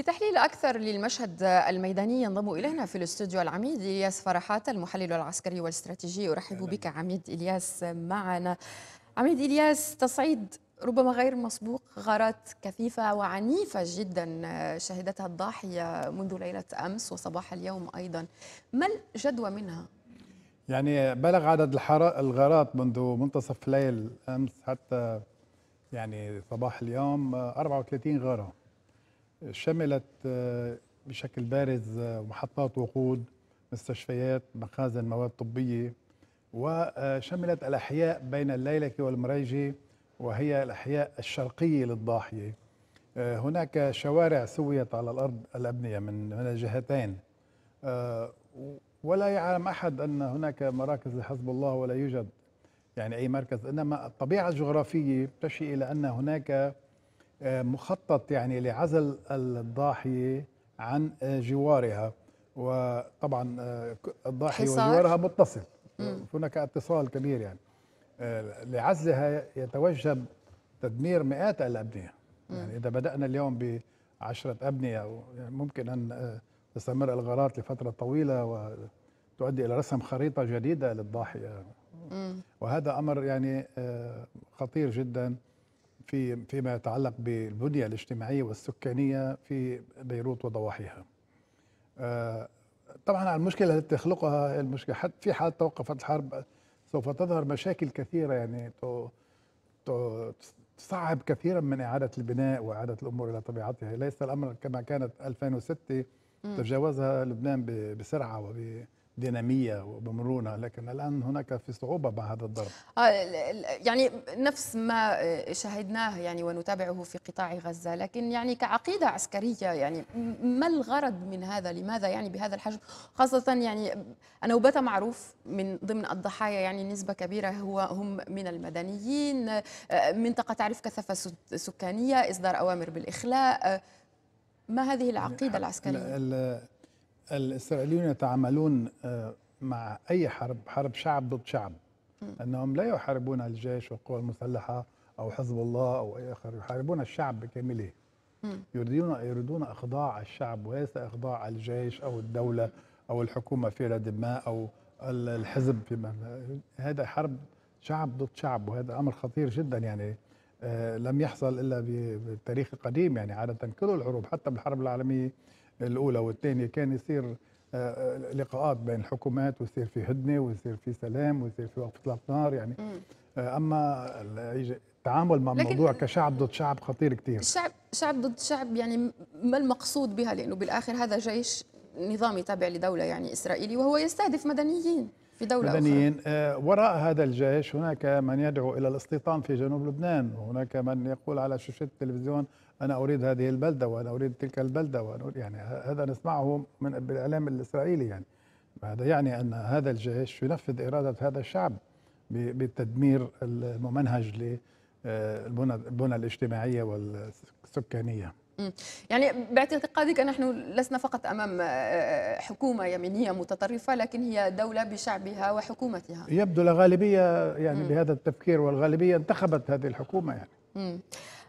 لتحليل أكثر للمشهد الميداني ينضم إلينا في الاستوديو العميد إلياس فرحات المحلل العسكري والاستراتيجي أرحب بك عميد إلياس معنا عميد إلياس تصعيد ربما غير مسبوق غارات كثيفة وعنيفة جدا آه، شهدتها الضاحية منذ ليلة أمس وصباح اليوم أيضا ما الجدوى منها؟ يعني بلغ عدد الغارات منذ منتصف ليل أمس حتى يعني صباح اليوم 34 آه، غارة شملت آه، بشكل بارز آه، محطات وقود مستشفيات مخازن مواد طبية وشملت آه، الأحياء بين الليلكة والمريجة وهي الأحياء الشرقية للضاحية هناك شوارع سويت على الأرض الأبنية من من الجهتين ولا يعلم أحد أن هناك مراكز لحزب الله ولا يوجد يعني أي مركز إنما الطبيعة الجغرافية تشي إلى أن هناك مخطط يعني لعزل الضاحيه عن جوارها وطبعا آه، الضاحيه حصار. وجوارها متصل هناك اتصال كبير يعني آه، لعزلها يتوجب تدمير مئات الابنيه يعني اذا بدانا اليوم ب 10 ابنيه يعني ممكن ان آه، تستمر الغارات لفتره طويله وتؤدي الى رسم خريطه جديده للضاحيه وهذا امر يعني خطير جدا في فيما يتعلق بالبنية الاجتماعية والسكانية في بيروت وضواحيها آه، طبعا المشكلة التي تخلقها المشكلة في حال توقفت الحرب سوف تظهر مشاكل كثيرة يعني تصعب كثيرا من إعادة البناء وإعادة الأمور إلى طبيعتها ليس الأمر كما كانت 2006 تجاوزها لبنان بسرعة وب ديناميه وبمرونه لكن الان هناك في صعوبه مع هذا الضرب آه، يعني نفس ما آه، شاهدناه يعني ونتابعه في قطاع غزه لكن يعني كعقيده عسكريه يعني ما الغرض من هذا لماذا يعني بهذا الحجم خاصه يعني انوبه معروف من ضمن الضحايا يعني نسبه كبيره هو هم من المدنيين آه، منطقه تعرف كثافه سكانيه اصدار اوامر بالاخلاء ما هذه العقيده يعني العسكريه الإسرائيليون يتعاملون آه، مع أي حرب حرب شعب ضد شعب أنهم لا يحاربون الجيش والقوى المسلحة أو حزب الله أو أي آخر يحاربون الشعب بكامله يريدون يريدون إخضاع الشعب وليس إخضاع الجيش أو الدولة أو الحكومة في رد ما أو الحزب في هذا حرب شعب ضد شعب وهذا أمر خطير جدا يعني آه، لم يحصل إلا بالتاريخ القديم يعني عادة كل الحروب حتى بالحرب العالمية الاولى والثانيه كان يصير آه، آه، لقاءات بين الحكومات ويصير في هدنه ويصير في سلام ويصير في وقف اطلاق نار يعني آه، اما التعامل مع الموضوع كشعب ضد شعب خطير كثير الشعب شعب ضد شعب يعني ما المقصود بها لانه بالاخر هذا جيش نظامي تابع لدوله يعني اسرائيلي وهو يستهدف مدنيين في دولة مدنيين أخرى. وراء هذا الجيش هناك من يدعو إلى الاستيطان في جنوب لبنان وهناك من يقول على شاشة التلفزيون انا اريد هذه البلده وانا اريد تلك البلده وانا أريد يعني هذا نسمعه من بالاعلام الاسرائيلي يعني هذا يعني ان هذا الجيش ينفذ اراده هذا الشعب بالتدمير الممنهج للبنى آه، الاجتماعيه والسكانيه يعني باعتقادك نحن لسنا فقط امام آه، آه، حكومه يمينيه متطرفه لكن هي دوله بشعبها وحكومتها يبدو الغالبيه يعني بهذا التفكير والغالبيه انتخبت هذه الحكومه يعني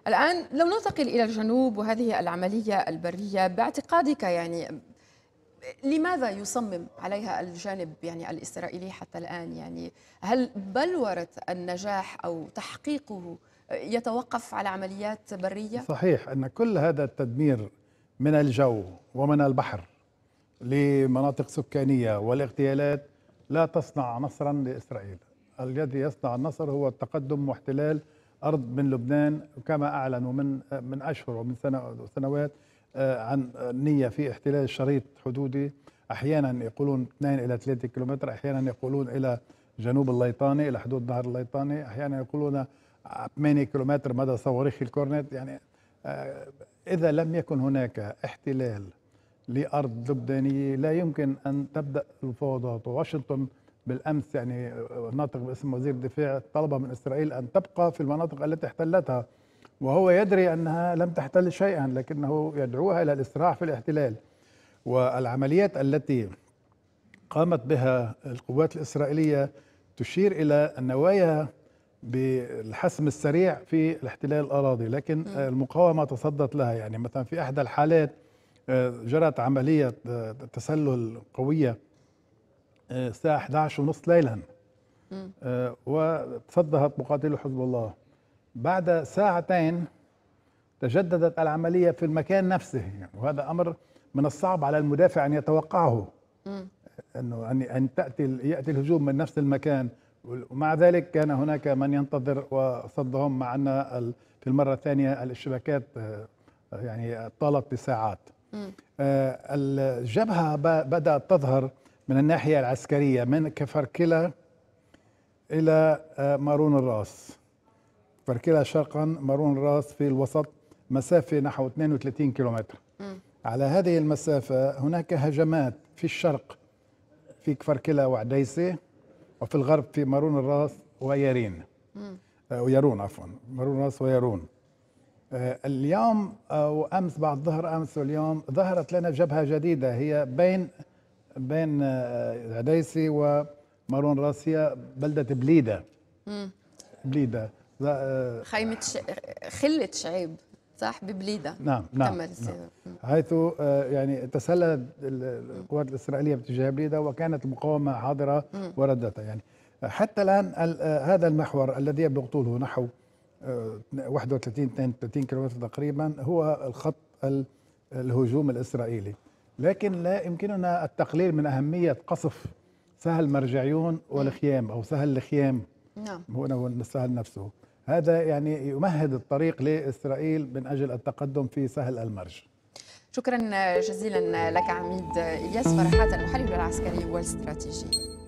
الآن لو ننتقل إلى الجنوب وهذه العملية البرية باعتقادك يعني لماذا يصمم عليها الجانب يعني الإسرائيلي حتى الآن يعني هل بلورة النجاح أو تحقيقه يتوقف على عمليات برية؟ صحيح أن كل هذا التدمير من الجو ومن البحر لمناطق سكانية والاغتيالات لا تصنع نصرا لإسرائيل الذي يصنع النصر هو التقدم واحتلال أرض من لبنان كما أعلنوا من من أشهر ومن سنوات آه، عن نية في احتلال شريط حدودي أحيانا يقولون 2 إلى 3 كيلومتر أحيانا يقولون إلى جنوب الليطاني إلى حدود نهر الليطاني أحيانا يقولون 8 كيلومتر مدى صواريخ الكورنيت يعني آه، إذا لم يكن هناك احتلال لأرض لبنانية لا يمكن أن تبدأ المفاوضات واشنطن بالامس يعني آه، ناطق باسم وزير الدفاع طلب من اسرائيل ان تبقى في المناطق التي احتلتها وهو يدري انها لم تحتل شيئا لكنه يدعوها الى الاسراع في الاحتلال والعمليات التي قامت بها القوات الاسرائيليه تشير الى النوايا بالحسم السريع في الاحتلال الاراضي لكن المقاومه تصدت لها يعني مثلا في احدى الحالات آه، جرت عمليه آه، تسلل قويه الساعة 11 ونص ليلا آه، وتصدهت مقاتلو حزب الله بعد ساعتين تجددت العملية في المكان نفسه يعني وهذا أمر من الصعب على المدافع أن يتوقعه أنه أن أن تأتي يأتي الهجوم من نفس المكان ومع ذلك كان هناك من ينتظر وصدهم مع أن في المرة الثانية الاشتباكات آه، يعني طالت بساعات آه، الجبهة بدأت تظهر من الناحية العسكرية من كفركلا إلى آه، مارون الراس فركلا شرقا مارون الراس في الوسط مسافة نحو 32 كيلومتر على هذه المسافة هناك هجمات في الشرق في كفركلا وعديسة وفي الغرب في مارون الراس ويارين آه، ويارون عفوا مارون الراس ويارون آه، اليوم وامس بعد ظهر امس واليوم ظهرت لنا جبهه جديده هي بين بين عديسي آه، ومارون راسيا بلده بليده مم. بليده آه، خيمة ش... خلة شعيب صح ببليدة نعم نعم, نعم. حيث آه، يعني تسللت القوات الإسرائيلية باتجاه بليدة وكانت المقاومة حاضرة وردتها يعني حتى الآن هذا المحور الذي يبلغ طوله نحو 31 32 كيلومتر تقريبا هو الخط الهجوم الإسرائيلي لكن لا يمكننا التقليل من أهمية قصف سهل مرجعيون والخيام أو سهل الخيام نعم هو السهل نفسه هذا يعني يمهد الطريق لإسرائيل من أجل التقدم في سهل المرج شكرا جزيلا لك عميد إلياس فرحات المحلل العسكري والاستراتيجي